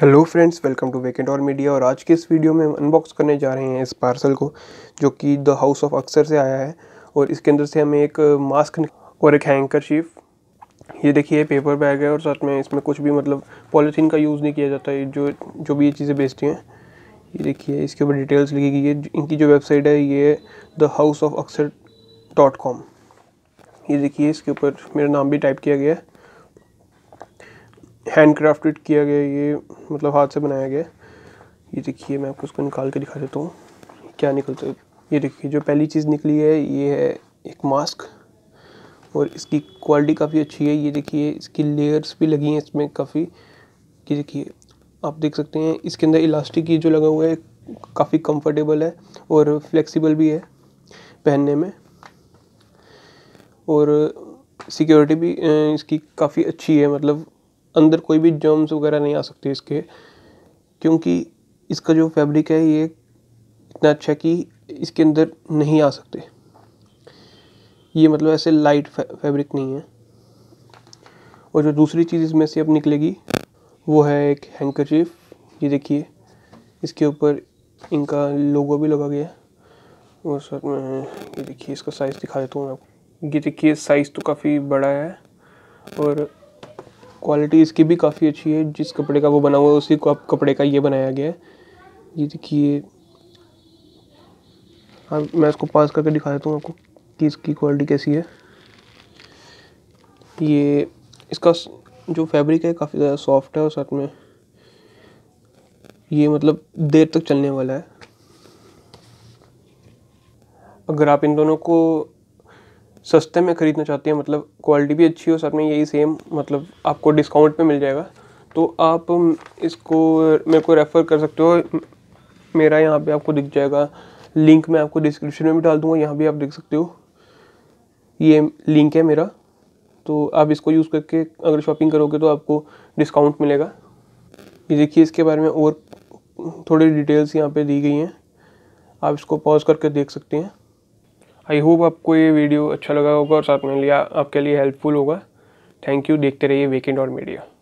hello friends welcome to vacant और media और आज के इस वीडियो में हम अनबॉक्स करने जा रहे हैं इस पार्सल को जो कि द हाउस ऑफ अक्सर से आया है और इसके अंदर से हमें एक मास्क और एक हैंकर शीफ ये देखिए पेपर बैग है और साथ में इसमें कुछ भी मतलब पॉलीथीन का यूज़ नहीं किया जाता है जो जो भी ये चीज़ें बेचती हैं ये देखिए इसके ऊपर डिटेल्स लिखी गई है इनकी जो वेबसाइट है ये द हाउस ऑफ अक्सर डॉट कॉम ये देखिए इसके ऊपर मेरा नाम भी टाइप किया गया है हैंड क्राफ्टेड किया गया ये मतलब हाथ से बनाया गया ये देखिए मैं आपको उसको निकाल के दिखा देता हूँ क्या निकलता है ये देखिए जो पहली चीज़ निकली है ये है एक मास्क और इसकी क्वालिटी काफ़ी अच्छी है ये देखिए इसकी लेयर्स भी लगी हैं इसमें काफ़ी ये देखिए आप देख सकते हैं इसके अंदर इलास्टिक ये जो लगा हुआ है काफ़ी कंफर्टेबल है और फ्लेक्सिबल भी है पहनने में और सिक्योरिटी भी इसकी काफ़ी अच्छी है मतलब अंदर कोई भी जर्म्स वगैरह नहीं आ सकते इसके क्योंकि इसका जो फैब्रिक है ये इतना अच्छा है कि इसके अंदर नहीं आ सकते ये मतलब ऐसे लाइट फैब्रिक नहीं है और जो दूसरी चीज़ इसमें से अब निकलेगी वो है एक हैंकरचीफ ये देखिए इसके ऊपर इनका लोगो भी लगा गया है और सर मैं ये देखिए इसका साइज़ दिखा देता हूँ मैं आपको ये देखिए साइज़ तो काफ़ी बड़ा है और क्वालिटी इसकी भी काफ़ी अच्छी है जिस कपड़े का वो बना हुआ है उसी कपड़े का ये बनाया गया है ये देखिए हाँ मैं इसको पास करके दिखा देता हूँ आपको कि इसकी क्वालिटी कैसी है ये इसका जो फैब्रिक है काफ़ी ज़्यादा सॉफ्ट है और साथ में ये मतलब देर तक चलने वाला है अगर आप इन दोनों को सस्ते में ख़रीदना चाहते हैं मतलब क्वालिटी भी अच्छी हो साथ में यही सेम मतलब आपको डिस्काउंट पे मिल जाएगा तो आप इसको मेरे को रेफ़र कर सकते हो मेरा यहाँ पे आपको दिख जाएगा लिंक मैं आपको डिस्क्रिप्शन में भी डाल दूँगा यहाँ भी आप देख सकते हो ये लिंक है मेरा तो आप इसको यूज़ करके अगर शॉपिंग करोगे तो आपको डिस्काउंट मिलेगा ये देखिए इसके बारे में और थोड़ी डिटेल्स यहाँ पे दी गई हैं आप इसको पॉज करके देख सकते हैं आई होप आपको ये वीडियो अच्छा लगा होगा और साथ में लिया आपके लिए हेल्पफुल होगा थैंक यू देखते रहिए वीकेंड और मीडिया